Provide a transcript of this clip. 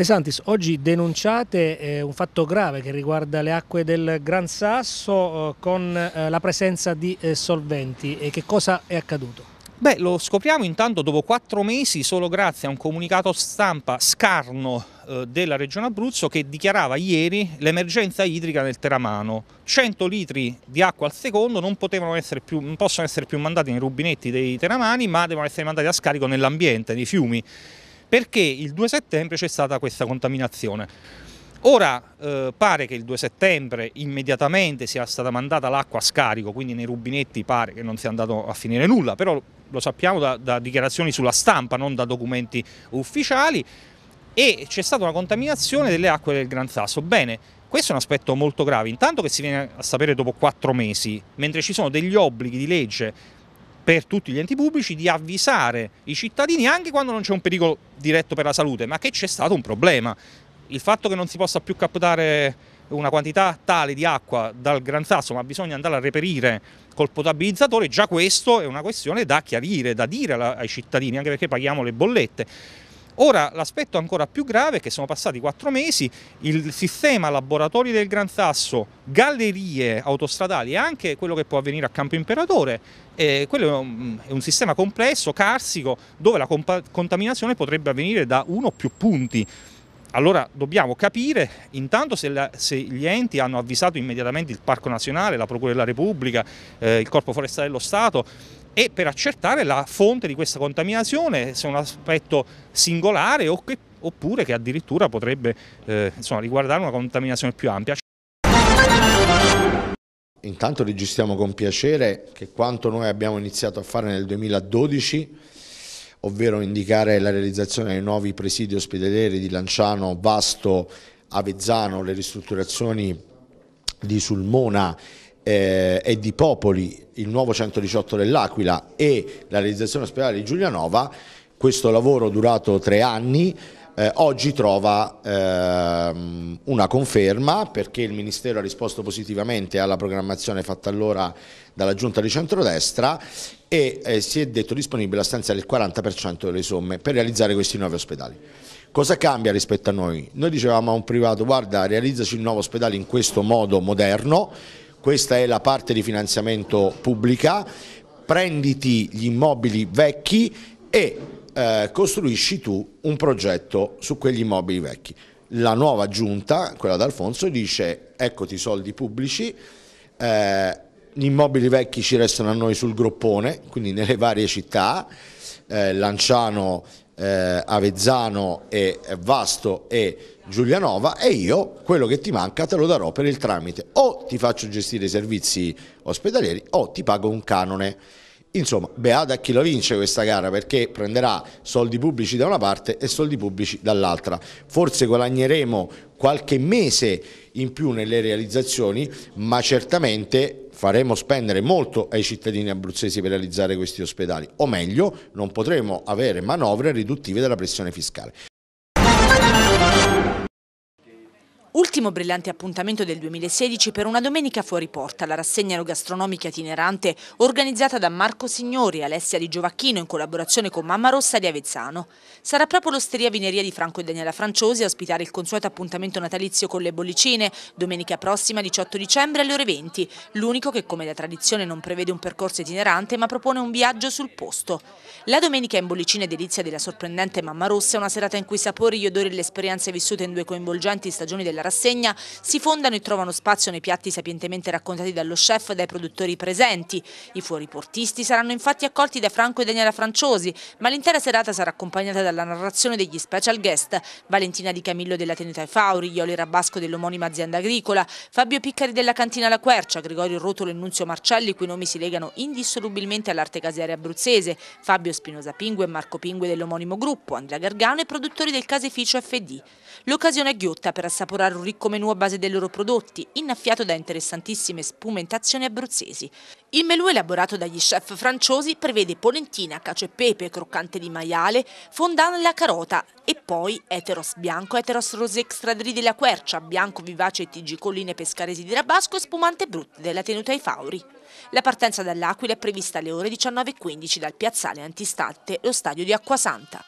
De Santis, oggi denunciate eh, un fatto grave che riguarda le acque del Gran Sasso eh, con eh, la presenza di eh, solventi. E che cosa è accaduto? Beh, lo scopriamo intanto dopo quattro mesi solo grazie a un comunicato stampa scarno eh, della Regione Abruzzo che dichiarava ieri l'emergenza idrica nel Teramano. 100 litri di acqua al secondo non, essere più, non possono essere più mandati nei rubinetti dei teramani ma devono essere mandati a scarico nell'ambiente, nei fiumi perché il 2 settembre c'è stata questa contaminazione. Ora eh, pare che il 2 settembre immediatamente sia stata mandata l'acqua a scarico, quindi nei rubinetti pare che non sia andato a finire nulla, però lo sappiamo da, da dichiarazioni sulla stampa, non da documenti ufficiali, e c'è stata una contaminazione delle acque del Gran Sasso. Bene, questo è un aspetto molto grave, intanto che si viene a sapere dopo quattro mesi, mentre ci sono degli obblighi di legge per tutti gli enti pubblici di avvisare i cittadini anche quando non c'è un pericolo diretto per la salute, ma che c'è stato un problema. Il fatto che non si possa più captare una quantità tale di acqua dal Gran Sasso, ma bisogna andare a reperire col potabilizzatore, già questo è una questione da chiarire, da dire ai cittadini, anche perché paghiamo le bollette. Ora l'aspetto ancora più grave è che sono passati quattro mesi, il sistema laboratori del Gran Sasso, gallerie autostradali e anche quello che può avvenire a Campo Imperatore, eh, quello è un, è un, sistema complesso, carsico, dove la contaminazione potrebbe avvenire da uno o più punti. Allora dobbiamo capire intanto se, la, se, gli enti hanno avvisato immediatamente il Parco Nazionale, la Procura della Repubblica, eh, il Corpo Forestale dello Stato e per accertare la fonte di questa contaminazione, se è un aspetto singolare che, oppure che addirittura potrebbe eh, insomma, riguardare una contaminazione più ampia. Intanto registriamo con piacere che quanto noi abbiamo iniziato a fare nel 2012, ovvero indicare la realizzazione dei nuovi presidi ospedalieri di Lanciano, Vasto, Avezzano, le ristrutturazioni di Sulmona eh, e di Popoli, il nuovo 118 dell'Aquila e la realizzazione ospedale di Giulianova, questo lavoro durato tre anni eh, oggi trova ehm, una conferma perché il Ministero ha risposto positivamente alla programmazione fatta allora dalla Giunta di Centrodestra e eh, si è detto disponibile a stanziare il 40% delle somme per realizzare questi nuovi ospedali. Cosa cambia rispetto a noi? Noi dicevamo a un privato guarda realizzaci il nuovo ospedale in questo modo moderno questa è la parte di finanziamento pubblica, prenditi gli immobili vecchi e eh, costruisci tu un progetto su quegli immobili vecchi. La nuova giunta, quella d'Alfonso, dice eccoti i soldi pubblici, eh, gli immobili vecchi ci restano a noi sul groppone, quindi nelle varie città, eh, Lanciano, eh, Avezzano, e Vasto e Giulianova e io quello che ti manca te lo darò per il tramite. O ti faccio gestire i servizi ospedalieri o ti pago un canone. Insomma, beata a chi la vince questa gara perché prenderà soldi pubblici da una parte e soldi pubblici dall'altra. Forse guadagneremo qualche mese in più nelle realizzazioni, ma certamente faremo spendere molto ai cittadini abruzzesi per realizzare questi ospedali, o meglio non potremo avere manovre riduttive della pressione fiscale. Ultimo brillante appuntamento del 2016 per una domenica fuori porta, la rassegna enogastronomica itinerante organizzata da Marco Signori e Alessia Di Giovacchino in collaborazione con Mamma Rossa di Avezzano. Sarà proprio l'osteria Vineria di Franco e Daniela Franciosi a ospitare il consueto appuntamento natalizio con le bollicine, domenica prossima 18 dicembre alle ore 20, l'unico che come da tradizione non prevede un percorso itinerante ma propone un viaggio sul posto. La domenica in bollicine delizia della sorprendente Mamma Rossa è una serata in cui i sapori, gli odori e le esperienze vissute in due coinvolgenti stagioni della della rassegna si fondano e trovano spazio nei piatti sapientemente raccontati dallo chef e dai produttori presenti. I fuoriportisti saranno infatti accolti da Franco e Daniela Franciosi, ma l'intera serata sarà accompagnata dalla narrazione degli special guest Valentina Di Camillo della Tenuta e Fauri, Ioli Rabasco dell'omonima azienda agricola, Fabio Piccari della Cantina La Quercia, Gregorio Rotolo e Nunzio Marcelli, cui nomi si legano indissolubilmente all'arte casearia abruzzese, Fabio Spinosa Pingue e Marco Pingue dell'omonimo gruppo, Andrea Gargano e produttori del caseificio FD. L'occasione è ghiotta per assaporare elaborare un ricco menù a base dei loro prodotti, innaffiato da interessantissime spumentazioni abruzzesi. Il menù elaborato dagli chef francesi prevede polentina, cacio e pepe, croccante di maiale, fondant alla carota e poi eteros bianco, eteros rosé extradri della quercia, bianco vivace e TG colline pescaresi di Rabasco e spumante brut della tenuta ai Fauri. La partenza dall'Aquila è prevista alle ore 19.15 dal piazzale antistatte, lo stadio di Acquasanta.